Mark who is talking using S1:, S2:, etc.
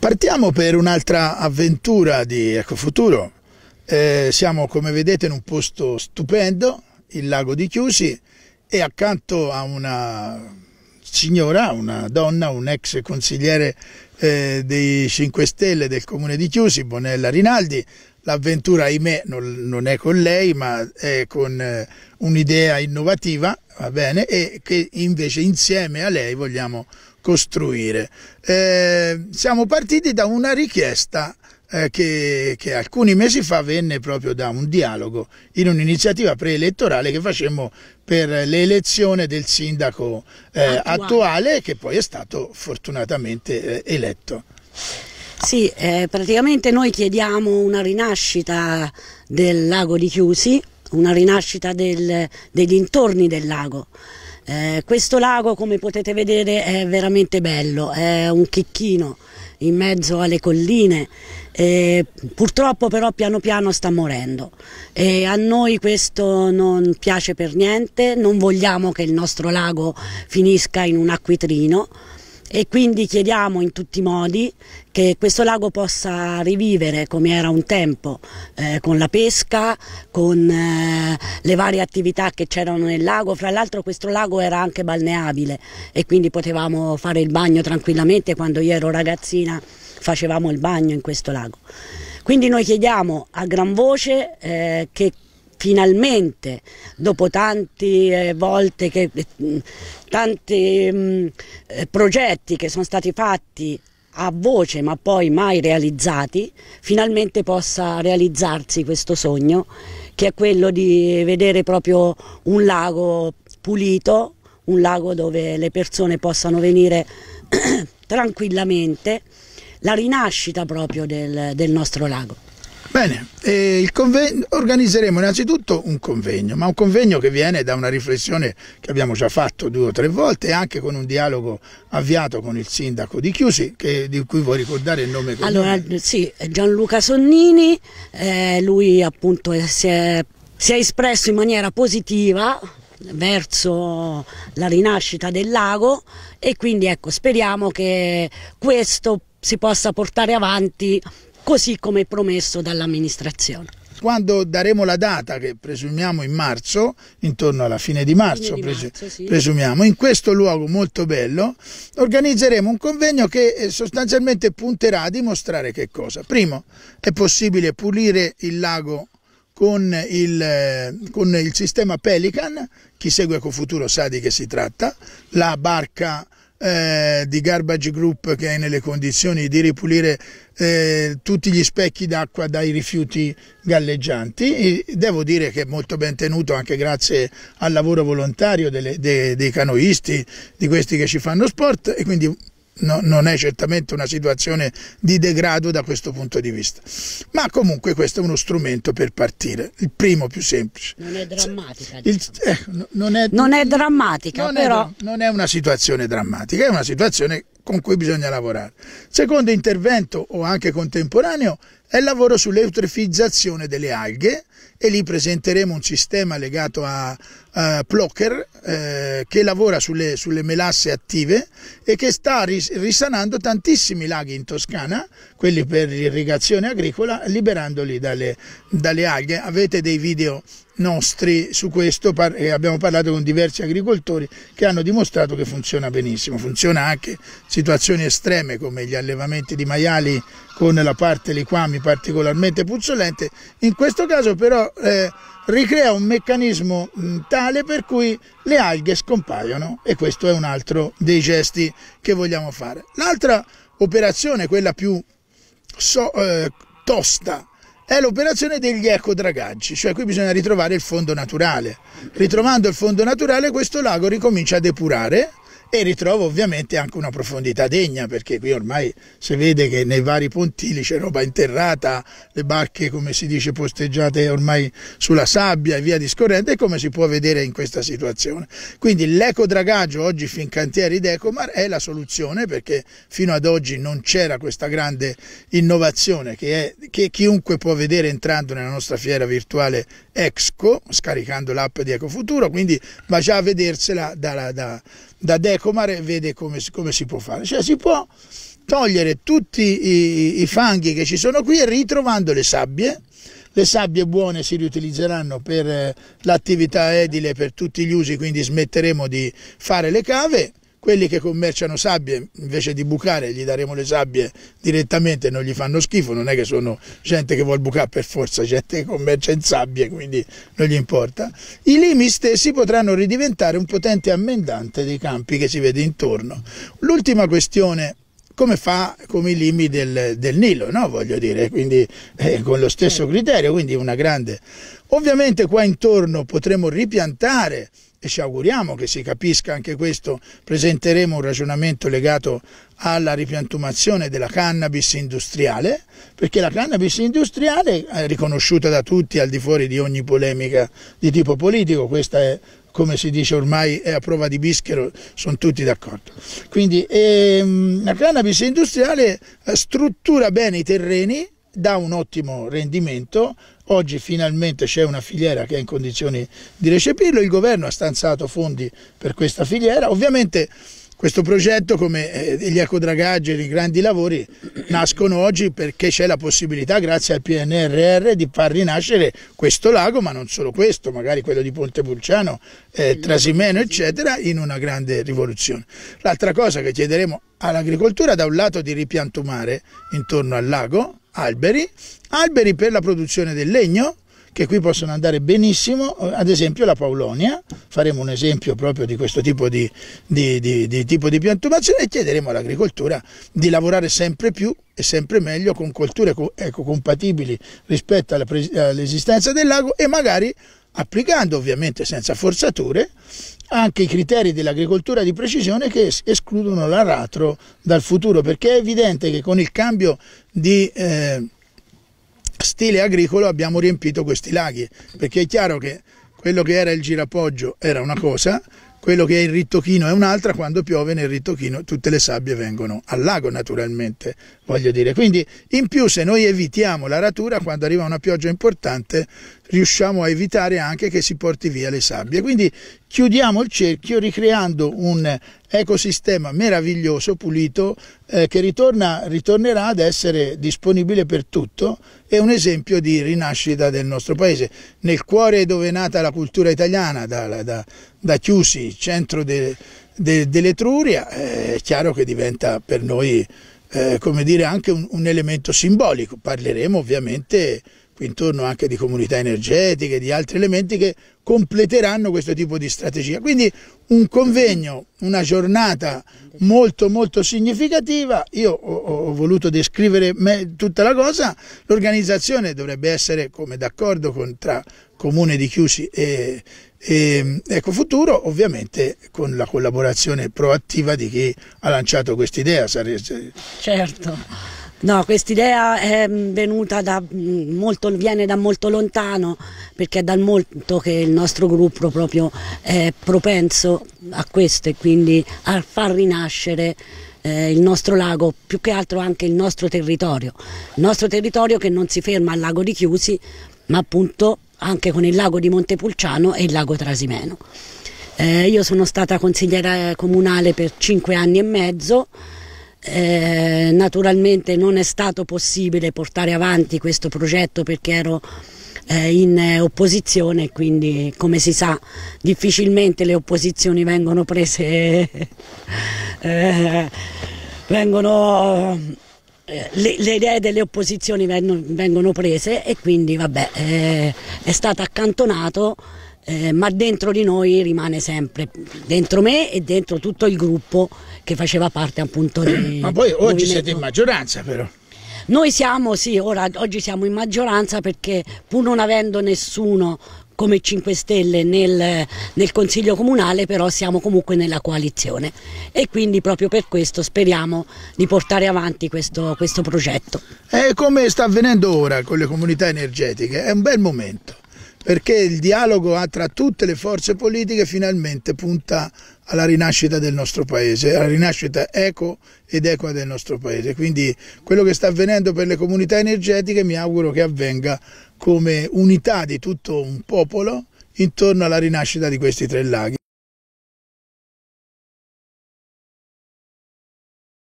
S1: Partiamo per un'altra avventura di Ecofuturo. Eh, siamo come vedete in un posto stupendo, il lago di Chiusi e accanto a una signora, una donna, un ex consigliere eh, dei 5 Stelle del comune di Chiusi, Bonella Rinaldi. L'avventura ahimè non, non, è con lei ma è con eh, un'idea innovativa, va bene, e che invece insieme a lei vogliamo costruire. Eh, siamo partiti da una richiesta eh, che, che, alcuni mesi fa venne proprio da un dialogo in un'iniziativa preelettorale che facemmo per l'elezione del sindaco eh, attuale. attuale. che poi è stato fortunatamente eh, eletto.
S2: Sì, eh, praticamente noi chiediamo una rinascita del lago di Chiusi, una rinascita del, dei dintorni del lago. Eh, questo lago come potete vedere è veramente bello, è un chicchino in mezzo alle colline, eh, purtroppo però piano piano sta morendo e a noi questo non piace per niente, non vogliamo che il nostro lago finisca in un acquitrino e quindi chiediamo in tutti i modi che questo lago possa rivivere come era un tempo, eh, con la pesca, con eh, le varie attività che c'erano nel lago, fra l'altro questo lago era anche balneabile e quindi potevamo fare il bagno tranquillamente, quando io ero ragazzina facevamo il bagno in questo lago. Quindi noi chiediamo a gran voce eh, che finalmente, dopo tante eh, volte, che, eh, tanti mm, eh, progetti che sono stati fatti a voce ma poi mai realizzati, finalmente possa realizzarsi questo sogno che è quello di vedere proprio un lago pulito, un lago dove le persone possano venire tranquillamente, la rinascita proprio del, del nostro lago.
S1: Bene, eh, convegno, organizzeremo innanzitutto un convegno, ma un convegno che viene da una riflessione che abbiamo già fatto due o tre volte anche con un dialogo avviato con il sindaco di Chiusi, che, di cui vuoi ricordare il nome. Allora,
S2: nome. sì, Gianluca Sonnini, eh, lui appunto si è, si è espresso in maniera positiva verso la rinascita del lago e quindi ecco speriamo che questo si possa portare avanti così come promesso dall'amministrazione.
S1: Quando daremo la data, che presumiamo in marzo, intorno alla fine di marzo, fine di marzo pres sì. presumiamo, in questo luogo molto bello, organizzeremo un convegno che eh, sostanzialmente punterà a dimostrare che cosa. Primo, è possibile pulire il lago con il, eh, con il sistema Pelican, chi segue Ecofuturo sa di che si tratta, la barca eh, di Garbage Group che è nelle condizioni di ripulire eh, tutti gli specchi d'acqua dai rifiuti galleggianti. E devo dire che è molto ben tenuto anche grazie al lavoro volontario delle, de, dei canoisti, di questi che ci fanno sport e quindi no, non è certamente una situazione di degrado da questo punto di vista. Ma comunque questo è uno strumento per partire, il primo più semplice.
S2: Non è drammatica. Il, eh, non, è, non è drammatica, non però...
S1: È, non è una situazione drammatica, è una situazione con cui bisogna lavorare. Secondo intervento o anche contemporaneo è il lavoro sull'eutrofizzazione delle alghe e lì presenteremo un sistema legato a, a Plocker eh, che lavora sulle, sulle, melasse attive e che sta ris risanando tantissimi laghi in Toscana, quelli per irrigazione agricola, liberandoli dalle, dalle alghe. Avete dei video nostri su questo abbiamo parlato con diversi agricoltori che hanno dimostrato che funziona benissimo, funziona anche in situazioni estreme come gli allevamenti di maiali con la parte liquami particolarmente puzzolente, in questo caso però eh, ricrea un meccanismo tale per cui le alghe scompaiono e questo è un altro dei gesti che vogliamo fare. L'altra operazione, quella più so, eh, tosta è l'operazione degli ecodragaggi, cioè qui bisogna ritrovare il fondo naturale. Ritrovando il fondo naturale questo lago ricomincia a depurare e ritrovo ovviamente anche una profondità degna perché qui ormai si vede che nei vari pontili c'è roba interrata, le barche come si dice posteggiate ormai sulla sabbia e via discorrendo e come si può vedere in questa situazione. Quindi l'ecodragaggio oggi fin Fincantieri Decomar è la soluzione perché fino ad oggi non c'era questa grande innovazione che, è, che chiunque può vedere entrando nella nostra fiera virtuale Exco scaricando l'app di Ecofuturo, quindi va già a vedersela da, da, da Decomare vede come, come, si può fare. Cioè si può togliere tutti i, i, fanghi che ci sono qui e ritrovando le sabbie, le sabbie buone si riutilizzeranno per eh, l'attività edile, per tutti gli usi, quindi smetteremo di fare le cave quelli che commerciano sabbie invece di bucare gli daremo le sabbie direttamente non gli fanno schifo non è che sono gente che vuole bucare per forza gente che commercia in sabbie quindi non gli importa i limi stessi potranno ridiventare un potente ammendante dei campi che si vede intorno l'ultima questione come fa con i limi del, del Nilo, no? voglio dire, quindi eh, con lo stesso certo. criterio, quindi una grande... Ovviamente qua intorno potremo ripiantare e ci auguriamo che si capisca anche questo, presenteremo un ragionamento legato alla ripiantumazione della cannabis industriale, perché la cannabis industriale è riconosciuta da tutti al di fuori di ogni polemica di tipo politico, questa è come si dice ormai è a prova di bischero, sono tutti d'accordo. Quindi ehm, la cannabis industriale eh, struttura bene i terreni, dà un ottimo rendimento, oggi finalmente c'è una filiera che è in condizioni di recepirlo, il governo ha stanziato fondi per questa filiera, ovviamente questo progetto, come eh, gli ecodragaggi e i grandi lavori, nascono oggi perché c'è la possibilità, grazie al PNRR, di far rinascere questo lago, ma non solo questo, magari quello di Ponte Pulciano, eh, Trasimeno, eccetera, in una grande rivoluzione. L'altra cosa che chiederemo all'agricoltura, da un lato di ripiantumare intorno al lago alberi, alberi per la produzione del legno, che qui possono andare benissimo, ad esempio la Paulonia, faremo un esempio proprio di questo tipo di, di, di, di tipo di piantumazione e chiederemo all'agricoltura di lavorare sempre più e sempre meglio con colture ecocompatibili rispetto all'esistenza del lago e magari applicando ovviamente senza forzature anche i criteri dell'agricoltura di precisione che escludono l'aratro dal futuro perché è evidente che con il cambio di... Eh, stile agricolo abbiamo riempito questi laghi, perché è chiaro che quello che era il girapoggio era una cosa, quello che è il ritocchino è un'altra, quando piove nel ritocchino tutte le sabbie vengono al lago naturalmente, voglio dire. Quindi in più se noi evitiamo la ratura, quando arriva una pioggia importante riusciamo a evitare anche che si porti via le sabbie. Quindi chiudiamo il cerchio ricreando un ecosistema meraviglioso, pulito, eh, che ritorna, ritornerà ad essere disponibile per tutto e un esempio di rinascita del nostro paese. Nel cuore dove è nata la cultura italiana, da, da, da Chiusi, centro de, de, dell'Etruria, eh, è chiaro che diventa per noi eh, come dire, anche un, un, elemento simbolico. Parleremo ovviamente intorno anche di comunità energetiche, di altri elementi che completeranno questo tipo di strategia. Quindi un convegno, una giornata molto molto significativa, io ho, ho voluto descrivere tutta la cosa, l'organizzazione dovrebbe essere come d'accordo tra comune di Chiusi e, e Ecofuturo, ovviamente con la collaborazione proattiva di chi ha lanciato questa idea.
S2: Certo. No, quest'idea è mm, venuta da mm, molto, viene da molto lontano perché è dal molto che il nostro gruppo proprio è propenso a questo e quindi a far rinascere eh, il nostro lago, più che altro anche il nostro territorio. Il nostro territorio che non si ferma al lago di Chiusi ma appunto anche con il lago di Montepulciano e il lago Trasimeno. Eh, io sono stata consigliera eh, comunale per cinque anni e mezzo eh, naturalmente non è stato possibile portare avanti questo progetto perché ero eh, in eh, opposizione e quindi come si sa difficilmente le opposizioni vengono prese, eh, vengono, eh, le, le, idee delle opposizioni vengono, vengono, prese e quindi vabbè eh, è stato accantonato eh, ma dentro di noi rimane sempre, dentro me e dentro tutto il gruppo che faceva parte appunto di... Ma poi oggi movimento.
S1: siete in maggioranza però.
S2: Noi siamo, sì, ora, oggi siamo in maggioranza perché pur non avendo nessuno come 5 Stelle nel, nel, Consiglio Comunale, però siamo comunque nella coalizione e quindi proprio per questo speriamo di portare avanti questo, questo
S1: progetto. E eh, come sta avvenendo ora con le comunità energetiche? È un bel momento perché il dialogo tra tutte le forze politiche finalmente punta alla rinascita del nostro paese, alla rinascita eco ed equa del nostro paese. Quindi quello che sta avvenendo per le comunità energetiche mi auguro che avvenga come unità di tutto un popolo intorno alla rinascita di questi tre laghi.